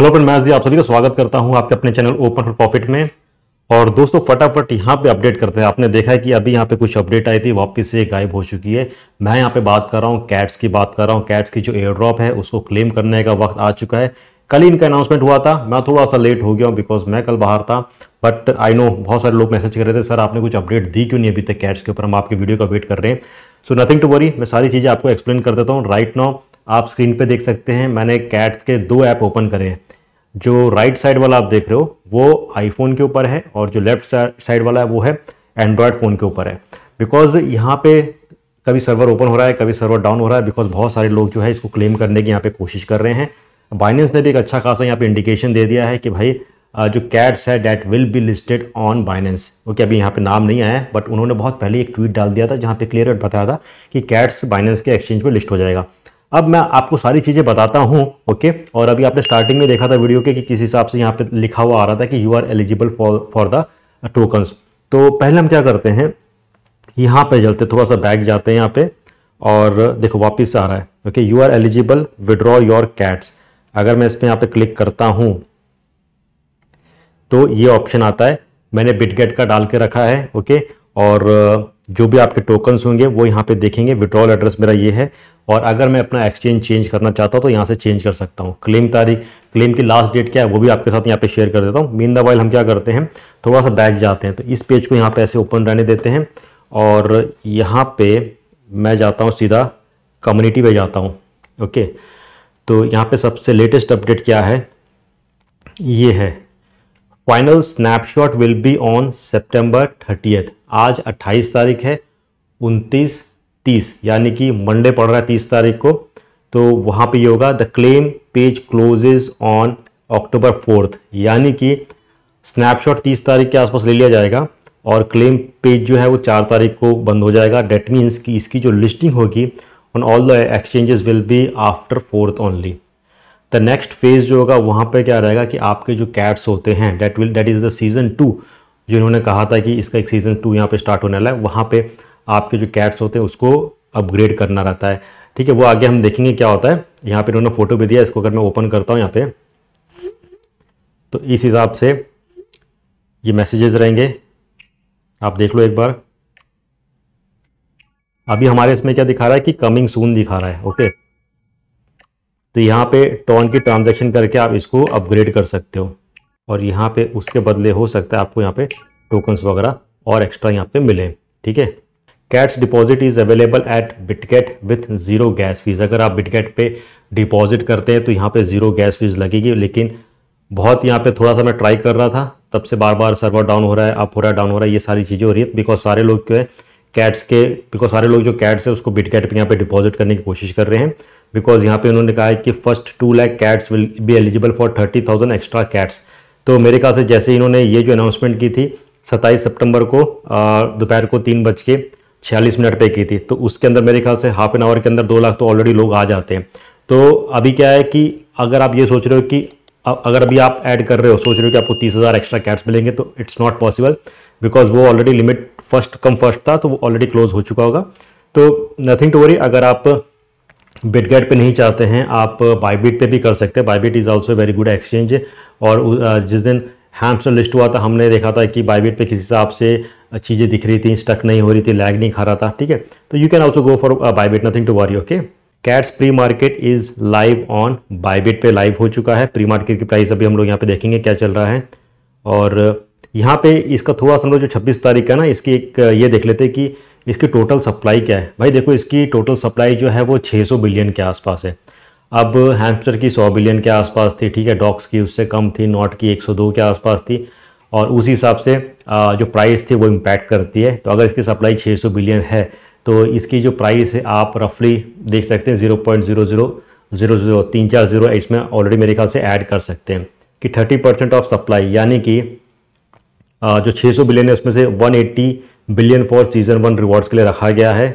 Hello friend मैं आप सभी का स्वागत करता हूं आपके अपने चैनल ओपन फॉर प्रॉफिट में और दोस्तों फटाफट यहाँ पे अपडेट करते हैं आपने देखा है कि अभी यहाँ पे कुछ अपडेट आई थी वापस से गायब हो चुकी है मैं यहाँ पे बात कर रहा हूँ कैट्स की बात कर रहा हूँ कैट्स की जो एयर ड्रॉप है उसको क्लेम करने का वक्त आ चुका है कल इनका अनाउंसमेंट हुआ था मैं थोड़ा सा लेट हो गया हूँ बिकॉज मैं कल बाहर था बट आई नो बहुत सारे लोग मैसेज कर रहे थे सर आपने कुछ अपडेट दी क्यों नहीं अभी तक कैट्स के ऊपर हम आपकी वीडियो का वेट कर रहे हैं सो नथिंग टू वरी मैं सारी चीज़ें आपको एक्सप्लेन कर देता हूँ राइट नाउ आप स्क्रीन पे देख सकते हैं मैंने कैट्स के दो ऐप ओपन करे हैं जो राइट साइड वाला आप देख रहे हो वो आईफोन के ऊपर है और जो लेफ्ट साइड वाला है वो है एंड्रॉयड फ़ोन के ऊपर है बिकॉज यहाँ पे कभी सर्वर ओपन हो रहा है कभी सर्वर डाउन हो रहा है बिकॉज बहुत सारे लोग जो है इसको क्लेम करने की यहाँ पे कोशिश कर रहे हैं बाइनेंस ने भी एक अच्छा खासा यहाँ पे इंडिकेशन दे दिया है कि भाई जो कैट्स है that will be listed on Binance okay अभी यहाँ पे नाम नहीं आया बट उन्होंने बहुत पहले एक ट्वीट डाल दिया था जहाँ पे क्लियर बताया था कि कैट्स बाइनेंस के एक्सचेंज पर लिस्ट हो जाएगा अब मैं आपको सारी चीज़ें बताता हूँ ओके और अभी आपने स्टार्टिंग में देखा था वीडियो के कि किस हिसाब से यहाँ पे लिखा हुआ आ रहा था कि you are eligible for for the tokens तो पहले हम क्या करते हैं यहाँ पे चलते थोड़ा सा बैग जाते हैं यहाँ पे और देखो वापस आ रहा है okay you are eligible withdraw your Cats अगर मैं इस पर यहाँ पे क्लिक करता हूँ तो ये ऑप्शन आता है मैंने बिटगेट का डाल के रखा है ओके और जो भी आपके टोकन्स होंगे वो यहाँ पे देखेंगे विड्रॉल एड्रेस मेरा ये है और अगर मैं अपना एक्सचेंज चेंज करना चाहता हूँ तो यहाँ से चेंज कर सकता हूँ क्लेम तारीख क्लेम की लास्ट डेट क्या है वो भी आपके साथ यहाँ पे शेयर कर देता हूँ मीन द हम क्या करते हैं थोड़ा सा बैक जाते हैं तो इस पेज को यहाँ पे ऐसे ओपन रहने देते हैं और यहाँ पे मैं जाता हूँ सीधा कम्युनिटी पर जाता हूँ ओके तो यहाँ पर सबसे लेटेस्ट अपडेट क्या है ये है final snapshot will be on September thirtieth आज अट्ठाईस तारीख है उनतीस तीस यानी कि मंडे पड़ रहा है तीस तारीख को तो वहाँ पे ये होगा the claim page closes on October fourth यानी कि स्नैपशॉट तीस तारीख के आसपास ले लिया जाएगा और क्लेम पेज जो है वो चार तारीख को बंद हो जाएगा डेट मीन्स कि इसकी जो लिस्टिंग होगी on all the exchanges will be after fourth only the next phase जो होगा वहाँ पे क्या रहेगा कि आपके जो कैट्स होते हैं that will that is the season two जिन्होंने कहा था कि इसका एक सीज़न टू यहाँ पे स्टार्ट होने वाला है वहाँ पे आपके जो कैट्स होते हैं उसको अपग्रेड करना रहता है ठीक है वो आगे हम देखेंगे क्या होता है यहाँ पे इन्होंने फ़ोटो भी दिया इसको अगर मैं ओपन करता हूँ यहाँ पे तो इस हिसाब से ये मैसेजेस रहेंगे आप देख लो एक बार अभी हमारे इसमें क्या दिखा रहा है कि कमिंग सून दिखा रहा है ओके तो यहाँ पे टॉन की ट्रांजैक्शन करके आप इसको अपग्रेड कर सकते हो और यहाँ पे उसके बदले हो सकता है आपको यहाँ पे टोकन्स वगैरह और एक्स्ट्रा यहाँ पे मिले ठीक है Cats deposit is available at Bitget with zero gas fee अगर आप बिटकेट पे डिपॉजिट करते हैं तो यहाँ पे ज़ीरो गैस फीस लगेगी लेकिन बहुत यहाँ पे थोड़ा सा मैं ट्राई कर रहा था तब से बार बार सर्वर डाउन हो रहा है अप हो रहा है डाउन हो रहा है ये सारी चीज़ें हो रही है बिकॉज सारे लोग जो है कैट्स के बिकॉज सारे लोग जो कैट्स है उसको बिटकेट पर यहाँ पर डिपॉजिट करने की कोशिश कर रहे हैं बिकॉज यहाँ पे उन्होंने कहा है कि first two lakh Cats will be eligible for thirty thousand extra Cats तो मेरे ख्याल से जैसे इन्होंने ये जो अनाउंसमेंट की थी सत्ताईस सितंबर को दोपहर को तीन बज के छियालीस मिनट पे की थी तो उसके अंदर मेरे ख्याल से हाफ एन आवर के अंदर दो लाख तो ऑलरेडी लोग आ जाते हैं तो अभी क्या है कि अगर आप ये सोच रहे हो कि अगर अभी आप ऐड कर रहे हो सोच रहे हो कि आपको तीस हज़ार एक्स्ट्रा कैट्स मिलेंगे तो इट्स नॉट पॉसिबल बिकॉज वो already limit first come first था तो वो ऑलरेडी क्लोज हो चुका होगा तो नथिंग टू वरी अगर आप बिटगेट पे नहीं चाहते हैं आप बाईबीट पे भी कर सकते हैं Bybit is also very good exchange और जिस दिन हैम्स्टर लिस्ट हुआ था हमने देखा था कि बाईबीट पे किसी हिसाब से चीज़ें दिख रही थी स्टक नहीं हो रही थी लैग नहीं खा रहा था ठीक है तो you can also go for Bybit nothing to worry okay Cats pre market is live on Bybit पे लाइव हो चुका है प्री मार्केट की प्राइस अभी हम लोग यहाँ पे देखेंगे क्या चल रहा है और uh, यहाँ पे इसका थोड़ा समझो जो 26 तारीख का ना इसकी एक uh, ये देख लेते हैं कि इसकी टोटल सप्लाई क्या है भाई देखो इसकी टोटल सप्लाई जो है वो 600 बिलियन के आसपास है अब हैम्स्टर की 100 बिलियन के आसपास थी ठीक है डॉक्स की उससे कम थी नॉट की 102 के आसपास थी और उसी हिसाब से जो प्राइस थी वो इम्पैक्ट करती है तो अगर इसकी सप्लाई 600 बिलियन है तो इसकी जो प्राइस है आप रफली देख सकते हैं zero point zero zero zero zero तीन चार ज़ीरो इसमें ऑलरेडी मेरे ख्याल से ऐड कर सकते हैं कि थर्टी परसेंट ऑफ सप्लाई यानी कि जो 600 बिलियन है उसमें से 180 billion for season one rewards के लिए रखा गया है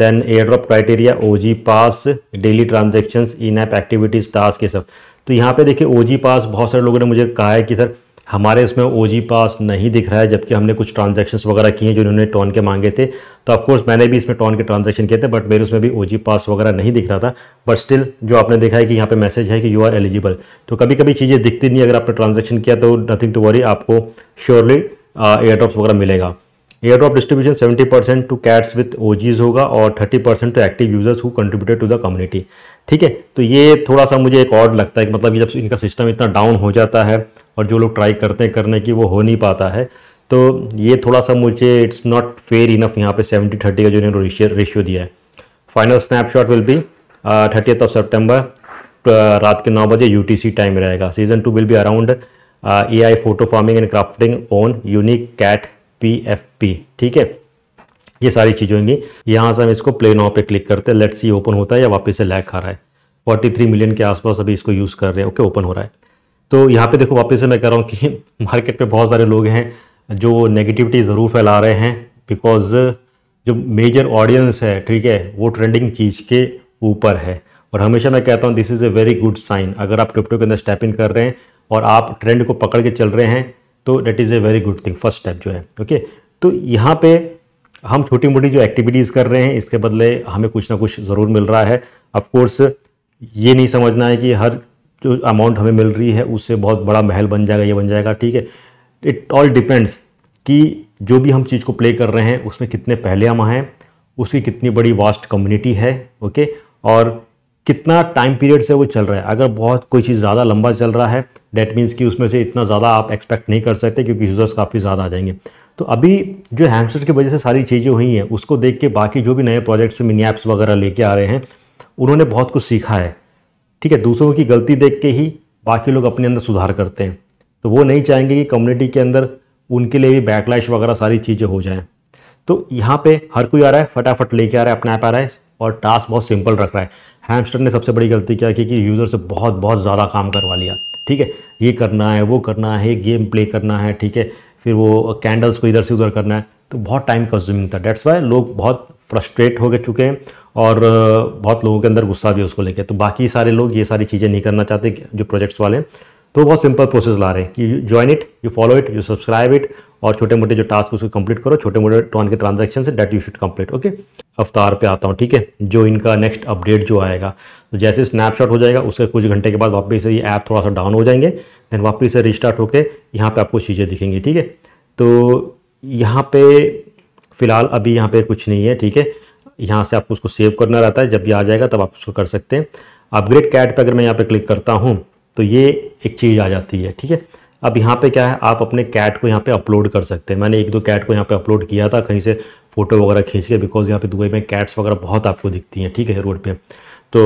देन एयर ड्रॉप क्राइटेरिया ओ pass daily transaction in app activities task ये सब तो यहाँ पे देखिए ओ पास बहुत सारे लोगों ने मुझे कहा है कि सर हमारे इसमें ओ पास नहीं दिख रहा है जबकि हमने कुछ ट्रांजेक्शन वगैरह किए हैं जो इन्होंने टॉन के मांगे थे तो ऑफकोर्स मैंने भी इसमें टॉन के ट्रांजेक्शन किए थे बट मेरे उसमें भी ओ पास वगैरह नहीं दिख रहा था बट स्टिल जो आपने देखा है कि यहाँ पे मैसेज है कि यू आर एलिजिबल तो कभी कभी चीज़ें दिखती नहीं अगर आपने ट्रांजेक्शन किया तो नथिंग टू वरी आपको श्योरली एयर ड्रॉप्स वगैरह मिलेगा air drop distribution seventy percent to Cats with जीज़ होगा और thirty percent to active users who contributed to the community ठीक है तो ये थोड़ा सा मुझे एक और लगता है कि मतलब जब इनका सिस्टम इतना डाउन हो जाता है और जो लोग ट्राई करते हैं करने की वो हो नहीं पाता है तो ये थोड़ा सा मुझे इट्स नॉट फेयर इनफ यहाँ पे सेवेंटी थर्टी का जो इन्होंने रेशियो दिया है final snapshot will be thirty of September रात के नौ बजे यू टाइम रहेगा season two will be around A I photo farming and crafting on unique cat P F P ठीक है ये सारी चीज़ें होंगी यहाँ से हम इसको प्ले नाउ पे क्लिक करते हैं लेट्स सी ओपन होता है या वापस से लैक खा रहा है 43 मिलियन के आसपास अभी इसको यूज़ कर रहे हैं ओके ओपन हो रहा है तो यहाँ पे देखो वापस से मैं कह रहा हूँ कि मार्केट पे बहुत सारे लोग हैं जो नेगेटिविटी ज़रूर फैला रहे हैं बिकॉज जो मेजर ऑडियंस है ठीक है वो ट्रेंडिंग चीज़ के ऊपर है और हमेशा मैं कहता हूँ this is a very good sign अगर आप क्रिप्टो के अंदर स्टेप इन कर रहे हैं और आप ट्रेंड को पकड़ के चल रहे हैं तो that is a very good thing first step जो है ओके तो यहाँ पे हम छोटी मोटी जो एक्टिविटीज़ कर रहे हैं इसके बदले हमें कुछ ना कुछ ज़रूर मिल रहा है ऑफकोर्स ये नहीं समझना है कि हर जो अमाउंट हमें मिल रही है उससे बहुत बड़ा महल बन जाएगा ये बन जाएगा ठीक है इट ऑल डिपेंड्स कि जो भी हम चीज़ को प्ले कर रहे हैं उसमें कितने पहले हम आएँ उसकी कितनी बड़ी वास्ट कम्युनिटी है ओके और कितना टाइम पीरियड से वो चल रहा है अगर बहुत कोई चीज़ ज़्यादा लंबा चल रहा है डैट मीन्स कि उसमें से इतना ज़्यादा आप एक्सपेक्ट नहीं कर सकते क्योंकि यूज़र्स काफ़ी ज़्यादा आ जाएंगे तो अभी जो हैमस्टर की वजह से सारी चीज़ें हुई हैं उसको देख के बाकी जो भी नए प्रोजेक्ट्स मिनी ऐप्स वगैरह लेके आ रहे हैं उन्होंने बहुत कुछ सीखा है ठीक है दूसरों की गलती देख के ही बाकी लोग अपने अंदर सुधार करते हैं तो वो नहीं चाहेंगे कि कम्युनिटी के अंदर उनके लिए भी बैकलैश वगैरह सारी चीज़ें हो जाएँ तो यहाँ पे हर कोई आ रहा है फटाफट लेके आ रहा है अपने आप आ रहा है और टास्क बहुत सिंपल रख रहा है हैमस्टर ने सबसे बड़ी गलती क्या की कि यूज़र से बहुत बहुत ज़्यादा काम करवा लिया ठीक है ये करना है वो करना है गेम प्ले करना है ठीक है फिर वो कैंडल्स को इधर से उधर करना है तो बहुत टाइम कंज्यूमिंग था डेट्स वाई लोग बहुत फ्रस्ट्रेट हो गए चुके हैं और बहुत लोगों के अंदर गुस्सा भी उसको लेके तो बाकी सारे लोग ये सारी चीज़ें नहीं करना चाहते जो प्रोजेक्ट्स वाले हैं तो बहुत सिंपल प्रोसेस ला रहे हैं कि join it you follow it you subscribe it और छोटे मोटे जो टास्क उसको कंप्लीट करो छोटे मोटे टॉन के ट्रांजेक्शन से that you should complete okay अवतार पे आता हूँ ठीक है जो इनका नेक्स्ट अपडेट जो आएगा तो जैसे स्नैपशॉट हो जाएगा उसके कुछ घंटे के बाद वापस ये ऐप थोड़ा सा डाउन हो जाएंगे देन वापस से रिस्टार्ट होकर यहाँ पर आपको चीज़ें दिखेंगी ठीक है तो यहाँ पर फिलहाल अभी यहाँ पर कुछ नहीं है ठीक है यहाँ से आपको उसको सेव करना रहता है जब भी आ जाएगा तब आप उसको कर सकते हैं अपग्रेड कैट पर अगर मैं यहाँ पर क्लिक करता हूँ तो ये एक चीज़ आ जाती है ठीक है अब यहाँ पे क्या है आप अपने कैट को यहाँ पे अपलोड कर सकते हैं मैंने एक दो कैट को यहाँ पे अपलोड किया था कहीं से फ़ोटो वगैरह खींच के बिकॉज यहाँ पे दुबई में कैट्स वगैरह बहुत आपको दिखती हैं ठीक है रोड पे तो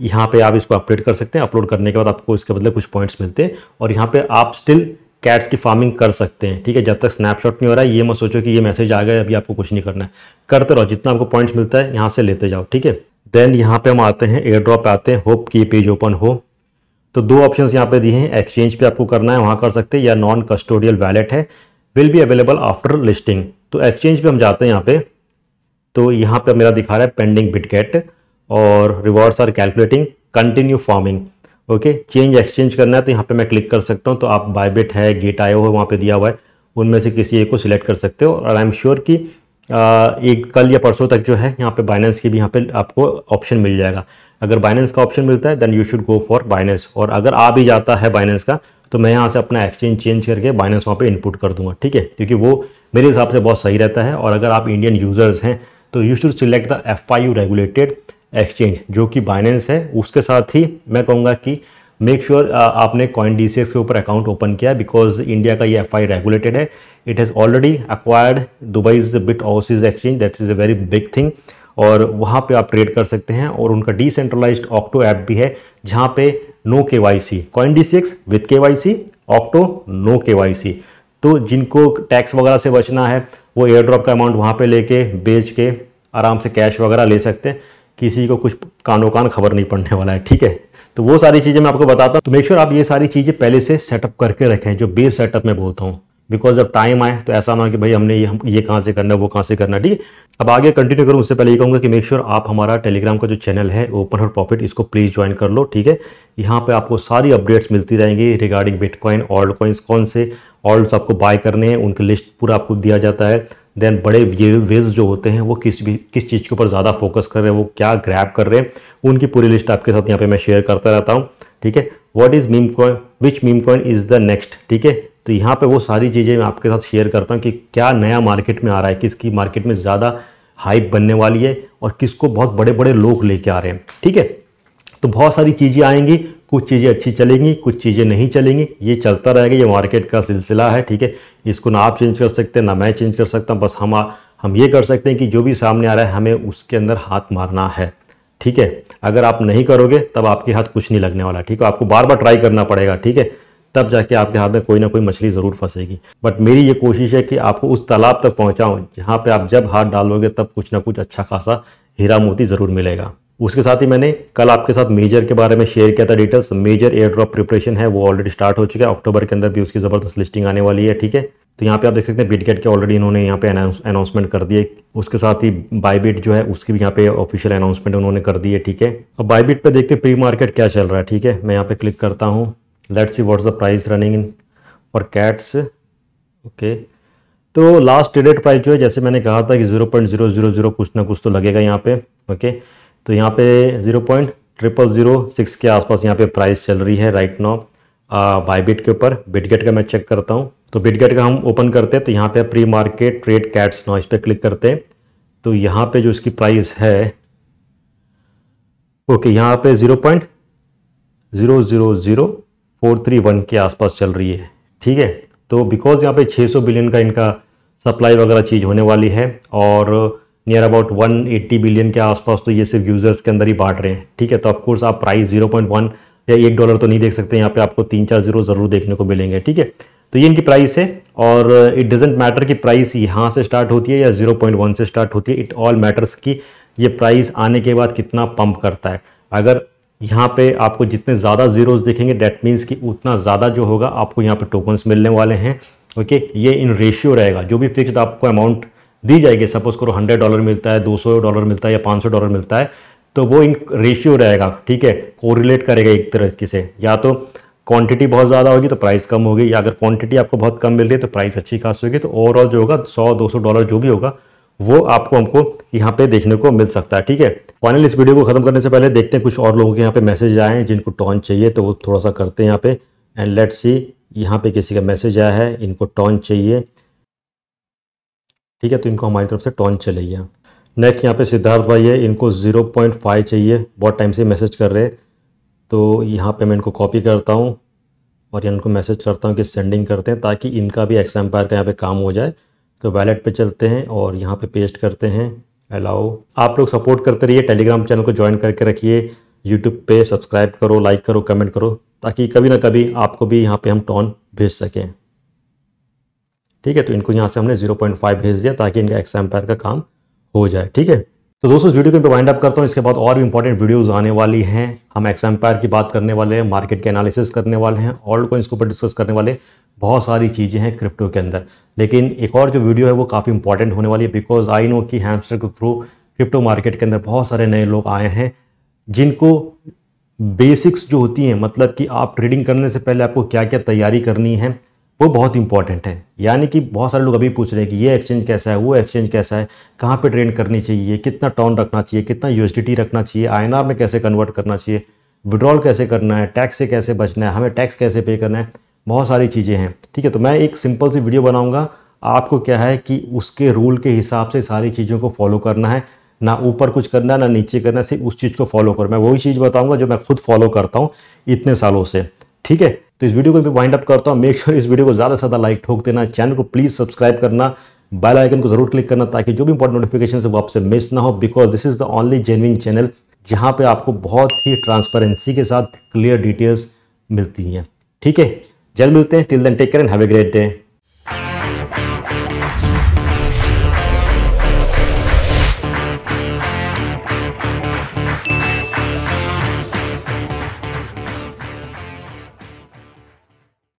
यहाँ पे आप इसको अपडेट कर सकते हैं अपलोड करने के बाद आपको इसके बदले कुछ पॉइंट्स मिलते हैं और यहाँ पर आप स्टिल कैट्स की फार्मिंग कर सकते हैं ठीक है जब तक स्नैपशॉट नहीं हो रहा है ये मत सोचो कि ये मैसेज आ गया अभी आपको कुछ नहीं करना है करते रहो जितना आपको पॉइंट्स मिलता है यहाँ से लेते जाओ ठीक है देन यहाँ पे हम आते हैं एयर ड्रॉप आते हैं होप की पेज ओपन हो तो दो ऑप्शन यहाँ पे दिए हैं एक्सचेंज पे आपको करना है वहाँ कर सकते हैं या नॉन कस्टोडियल वैलेट है will be available after listing तो एक्सचेंज पे हम जाते हैं यहाँ पे तो यहाँ पे मेरा दिखा रहा है पेंडिंग बिटकेट और rewards are calculating continue farming okay change exchange करना है तो यहाँ पे मैं क्लिक कर सकता हूँ तो आप बायबेट है गेट आयो है वहाँ पे दिया हुआ है उनमें से किसी एक को सिलेक्ट कर सकते हो और आई एम श्योर कि एक कल या परसों तक जो है यहाँ पे बाइनेंस की भी यहाँ पे आपको ऑप्शन मिल जाएगा अगर बाइनेंस का ऑप्शन मिलता है then you should go for Binance और अगर आ भी जाता है बाइनेंस का तो मैं यहाँ से अपना एक्सचेंज चेंज करके बाइनेंस वहाँ पर इनपुट कर दूंगा ठीक है क्योंकि वो मेरे हिसाब से बहुत सही रहता है और अगर आप इंडियन यूज़र्स हैं तो you should select the F regulated exchange जो कि बाइनेंस है उसके साथ ही मैं कहूँगा कि मेक श्योर sure, आपने कॉइन डी सी एक्स के ऊपर अकाउंट ओपन किया बिकॉज इंडिया का ये एफ आई रेगुलेटेड है it has already acquired Dubai is BitOasis exchange that is a very big thing और वहाँ पे आप ट्रेड कर सकते हैं और उनका डिसेंट्रलाइज ऑक्टो ऐप भी है जहाँ पे no K Y C coin D C X with K Y C ऑक्टो नो के वाई सी तो जिनको टैक्स वगैरह से बचना है वो एयर ड्रॉप का अमाउंट वहाँ पे लेके बेच के आराम से कैश वगैरह ले सकते हैं किसी को कुछ कानो कान खबर नहीं पड़ने वाला है ठीक है तो वो सारी चीज़ें मैं आपको बताता हूँ तो मेक श्योर आप ये सारी चीज़ें पहले से सेटअप करके रखें जो बेस सेटअप मैं बोलता हूँ बिकॉज जब टाइम आए तो ऐसा ना हो कि भाई हमने ये हम ये कहाँ से करना है वो कहाँ से करना है ठीक है अब आगे कंटिन्यू करूँ उससे पहले ये कहूँगा कि मेक श्योर sure आप हमारा टेलीग्राम का जो चैनल है ओपन और प्रॉफिट इसको प्लीज़ ज्वाइन कर लो ठीक है यहाँ पे आपको सारी अपडेट्स मिलती रहेंगी रिगार्डिंग बिटकॉइन ऑल्ड कॉइन्स कौन से ऑल्ड आपको बाय करने हैं उनकी लिस्ट पूरा आपको दिया जाता है देन बड़े वेव जो होते हैं वो किस भी किस चीज़ के ऊपर ज़्यादा फोकस कर रहे हैं वो क्या ग्रैप कर रहे हैं उनकी पूरी लिस्ट आपके साथ यहाँ पे मैं शेयर करता रहता हूँ ठीक है what is meme coin which meme coin is the next ठीक है तो यहाँ पे वो सारी चीज़ें मैं आपके साथ शेयर करता हूँ कि क्या नया मार्केट में आ रहा है किसकी मार्केट में ज़्यादा हाइप बनने वाली है और किसको बहुत बड़े बड़े लोग लेके आ रहे हैं ठीक है तो बहुत सारी चीज़ें आएंगी कुछ चीज़ें अच्छी चलेंगी कुछ चीज़ें नहीं चलेंगी ये चलता रहेगा ये मार्केट का सिलसिला है ठीक है इसको ना आप चेंज कर सकते हैं ना मैं चेंज कर सकता हूँ बस हम हम ये कर सकते हैं कि जो भी सामने आ रहा है हमें उसके अंदर हाथ मारना है ठीक है अगर आप नहीं करोगे तब आपके हाथ कुछ नहीं लगने वाला ठीक है आपको बार बार ट्राई करना पड़ेगा ठीक है तब जाके आपके हाथ में कोई ना कोई मछली ज़रूर फंसेगी बट मेरी ये कोशिश है कि आपको उस तालाब तक पहुँचाऊँ जहाँ पर आप जब हाथ डालोगे तब कुछ ना कुछ अच्छा खासा हीरा मोती ज़रूर मिलेगा उसके साथ ही मैंने कल आपके साथ मेजर के बारे में शेयर किया था details major air drop preparation है वो ऑलरेडी स्टार्ट हो चुका है अक्टूबर के अंदर भी उसकी ज़बरदस्त लिस्टिंग आने वाली है ठीक है तो यहाँ पे आप देख सकते हैं बिटगेट के ऑलरेडी इन्होंने यहाँ पे अनाउंसमेंट कर दिए उसके साथ ही बाईबिट जो है उसकी भी यहाँ पे ऑफिशियल अनाउंसमेंट उन्होंने कर दी है ठीक है अब बाईबिट पे देखते हैं प्री मार्केट क्या चल रहा है ठीक है मैं यहाँ पे क्लिक करता हूँ let's see what's the price running in और कैट्स ओके तो लास्ट ट्रेडेड प्राइस जो है जैसे मैंने कहा था कि zero point zero zero zero कुछ ना कुछ तो लगेगा यहाँ पे ओके okay? तो यहाँ पे zero point triple zero six के आसपास यहाँ पे प्राइस चल रही है राइट नाउ बाईबिट के ऊपर बिटगेट का मैं चेक करता हूँ तो बिटगेट का हम ओपन करते हैं तो यहाँ पे pre market trade Cats now इस पर क्लिक करते हैं तो यहाँ पे जो इसकी प्राइस है ओके यहाँ पे zero point zero zero zero four three one के आसपास चल रही है ठीक है तो बिकॉज़ यहाँ पे छः सौ बिलियन का इनका सप्लाई वगैरह चीज़ होने वाली है और नियर अबाउट 180 बिलियन के आसपास तो ये सिर्फ यूज़र्स के अंदर ही बांट रहे हैं ठीक है तो ऑफकोर्स आप प्राइस 0.1 या एक डॉलर तो नहीं देख सकते यहाँ पे आपको तीन चार जीरो ज़रूर देखने को मिलेंगे ठीक है तो ये इनकी प्राइस है और इट डजेंट मैटर कि प्राइस यहाँ से स्टार्ट होती है या 0.1 से स्टार्ट होती है इट ऑल मैटर्स कि ये प्राइस आने के बाद कितना पंप करता है अगर यहाँ पे आपको जितने ज़्यादा जीरोज़ देखेंगे डैट मीन्स कि उतना ज़्यादा जो होगा आपको यहाँ पे टोकन्स मिलने वाले हैं ओके ये इन रेशियो रहेगा जो भी फिक्स्ड आपको अमाउंट दी जाएगी सपोज करो हंड्रेड डॉलर मिलता है दो सौ डॉलर मिलता है या पाँच सौ डॉलर मिलता है तो वो इन रेशियो रहेगा ठीक है कोरिलेट करेगा एक तरीके से या तो क्वांटिटी बहुत ज़्यादा होगी तो प्राइस कम होगी या अगर क्वांटिटी आपको बहुत कम मिल रही है तो प्राइस अच्छी खास होगी तो ओवरऑल जो होगा 100-200 डॉलर जो भी होगा वो आपको हमको यहाँ पे देखने को मिल सकता है ठीक है फाइनल इस वीडियो को खत्म करने से पहले देखते हैं कुछ और लोगों के यहाँ पे मैसेज आए हैं जिनको टॉन चाहिए तो वो थोड़ा सा करते हैं यहाँ पे एंड लेट सी यहाँ पे किसी का मैसेज आया है इनको टॉन चाहिए ठीक है तो इनको हमारी तरफ से टॉन चले गया नेक्स्ट यहाँ पे सिद्धार्थ भाई है इनको 0.5 चाहिए बहुत टाइम से मैसेज कर रहे तो यहाँ पे मैं इनको कॉपी करता हूँ और इनको मैसेज करता हूँ कि सेंडिंग करते हैं ताकि इनका भी एक्स एम्पायर का यहाँ पे काम हो जाए तो वैलेट पे चलते हैं और यहाँ पे पेस्ट करते हैं अलाओ आप लोग सपोर्ट करते रहिए टेलीग्राम चैनल को ज्वाइन करके रखिए यूट्यूब पर सब्सक्राइब करो लाइक करो कमेंट करो ताकि कभी ना कभी आपको भी यहाँ पर हम टॉन भेज सकें ठीक है तो इनको यहाँ से हमने 0.5 भेज दिया ताकि इनका एक्स एम्पायर का काम हो जाए ठीक है तो दोस्तों वीडियो को वाइंड अप करता हूँ इसके बाद और भी इंपॉर्टेंट वीडियोज आने वाली हैं हम एक्स एम्पायर की बात करने वाले हैं मार्केट के एनालिसिस करने वाले हैं ऑल्ड को इसके ऊपर डिस्कस करने वाले बहुत सारी चीज़ें हैं क्रिप्टो के अंदर लेकिन एक और जो वीडियो है वो काफ़ी इंपॉर्टेंट होने वाली है बिकॉज आई नो कि हैमस्टर के थ्रू क्रिप्टो मार्केट के अंदर बहुत सारे नए लोग आए हैं जिनको बेसिक्स जो होती हैं मतलब कि आप ट्रेडिंग करने से पहले आपको क्या क्या तैयारी करनी है वो बहुत इंपॉर्टेंट है यानी कि बहुत सारे लोग अभी पूछ रहे हैं कि ये एक्सचेंज कैसा है वो एक्सचेंज कैसा है कहाँ पे ट्रेड करनी चाहिए कितना टॉन रखना चाहिए कितना यूएसडीटी रखना चाहिए आईएनआर में कैसे कन्वर्ट करना चाहिए विड्रॉल कैसे करना है टैक्स से कैसे बचना है हमें टैक्स कैसे पे करना है बहुत सारी चीज़ें हैं ठीक है तो मैं एक सिंपल सी वीडियो बनाऊँगा आपको क्या है कि उसके रूल के हिसाब से सारी चीज़ों को फॉलो करना है ना ऊपर कुछ करना है ना नीचे करना है सिर्फ उस चीज़ को फॉलो करो मैं वही चीज़ बताऊँगा जो मैं खुद फॉलो करता हूँ इतने सालों से ठीक है तो इस वीडियो को भी वाइंड अप करता हूँ मेक श्योर इस वीडियो को ज़्यादा से ज़्यादा लाइक ठोक देना चैनल को प्लीज़ सब्सक्राइब करना बेल आइकन को जरूर क्लिक करना ताकि जो भी इंपॉर्टेंट नोटिफिकेशन है वो आपसे मिस ना हो because this is the only genuine channel जहाँ पर आपको बहुत ही ट्रांसपेरेंसी के साथ क्लियर डिटेल्स मिलती हैं ठीक है जल्द मिलते हैं till then take care and have a great day